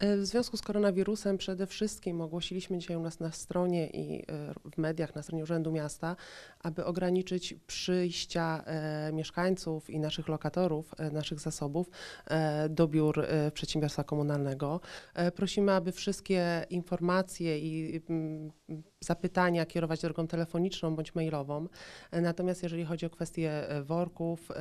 W związku z koronawirusem przede wszystkim ogłosiliśmy dzisiaj u nas na stronie i e, w mediach, na stronie Urzędu Miasta, aby ograniczyć przyjścia e, mieszkańców i naszych lokatorów, e, naszych zasobów do biur przedsiębiorstwa komunalnego. Prosimy, aby wszystkie informacje i zapytania kierować drogą telefoniczną bądź mailową. Natomiast jeżeli chodzi o kwestie worków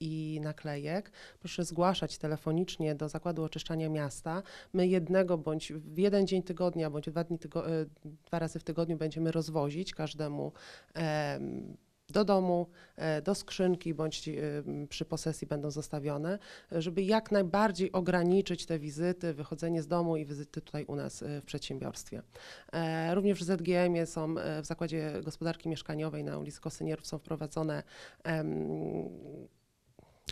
i naklejek, proszę zgłaszać telefonicznie do Zakładu Oczyszczania Miasta my jednego bądź w jeden dzień tygodnia, bądź dwa, dni tygo, e, dwa razy w tygodniu będziemy rozwozić każdemu do domu, e, do skrzynki bądź e, przy posesji będą zostawione, żeby jak najbardziej ograniczyć te wizyty, wychodzenie z domu i wizyty tutaj u nas w przedsiębiorstwie. Również w ZGM są w Zakładzie Gospodarki Mieszkaniowej na ulicy Kosynierów są wprowadzone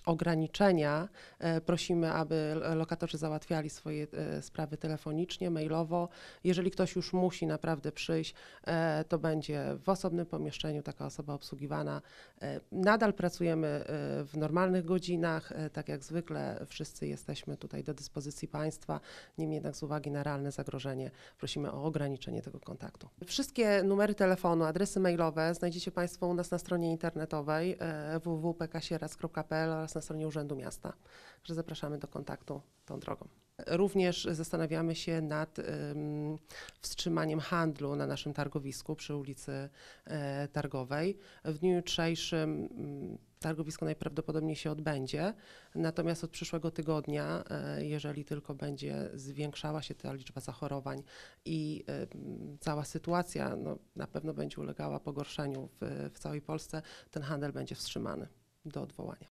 ograniczenia, e, prosimy, aby lokatorzy załatwiali swoje e, sprawy telefonicznie, mailowo. Jeżeli ktoś już musi naprawdę przyjść, e, to będzie w osobnym pomieszczeniu taka osoba obsługiwana. Nadal pracujemy w normalnych godzinach, tak jak zwykle wszyscy jesteśmy tutaj do dyspozycji państwa, niemniej jednak z uwagi na realne zagrożenie prosimy o ograniczenie tego kontaktu. Wszystkie numery telefonu, adresy mailowe znajdziecie państwo u nas na stronie internetowej www.pksierac.pl oraz oraz na stronie Urzędu Miasta, że zapraszamy do kontaktu tą drogą. Również zastanawiamy się nad um, wstrzymaniem handlu na naszym targowisku przy ulicy e, Targowej. W dniu jutrzejszym um, targowisko najprawdopodobniej się odbędzie, natomiast od przyszłego tygodnia, e, jeżeli tylko będzie zwiększała się ta liczba zachorowań i e, cała sytuacja no, na pewno będzie ulegała pogorszeniu w, w całej Polsce, ten handel będzie wstrzymany do odwołania.